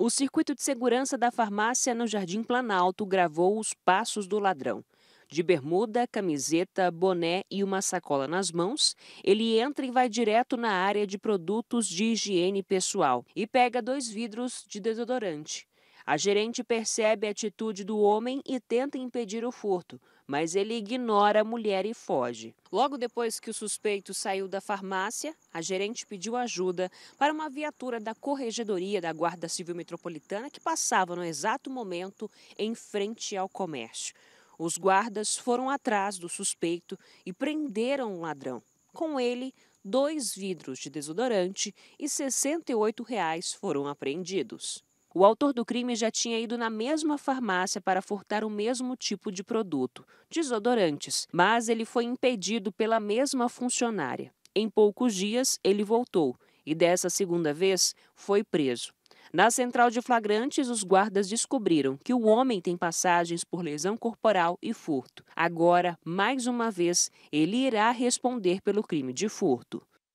O circuito de segurança da farmácia no Jardim Planalto gravou os passos do ladrão. De bermuda, camiseta, boné e uma sacola nas mãos, ele entra e vai direto na área de produtos de higiene pessoal e pega dois vidros de desodorante. A gerente percebe a atitude do homem e tenta impedir o furto, mas ele ignora a mulher e foge. Logo depois que o suspeito saiu da farmácia, a gerente pediu ajuda para uma viatura da Corregedoria da Guarda Civil Metropolitana que passava no exato momento em frente ao comércio. Os guardas foram atrás do suspeito e prenderam o um ladrão. Com ele, dois vidros de desodorante e R$ 68 reais foram apreendidos. O autor do crime já tinha ido na mesma farmácia para furtar o mesmo tipo de produto, desodorantes, mas ele foi impedido pela mesma funcionária. Em poucos dias, ele voltou e, dessa segunda vez, foi preso. Na central de flagrantes, os guardas descobriram que o homem tem passagens por lesão corporal e furto. Agora, mais uma vez, ele irá responder pelo crime de furto.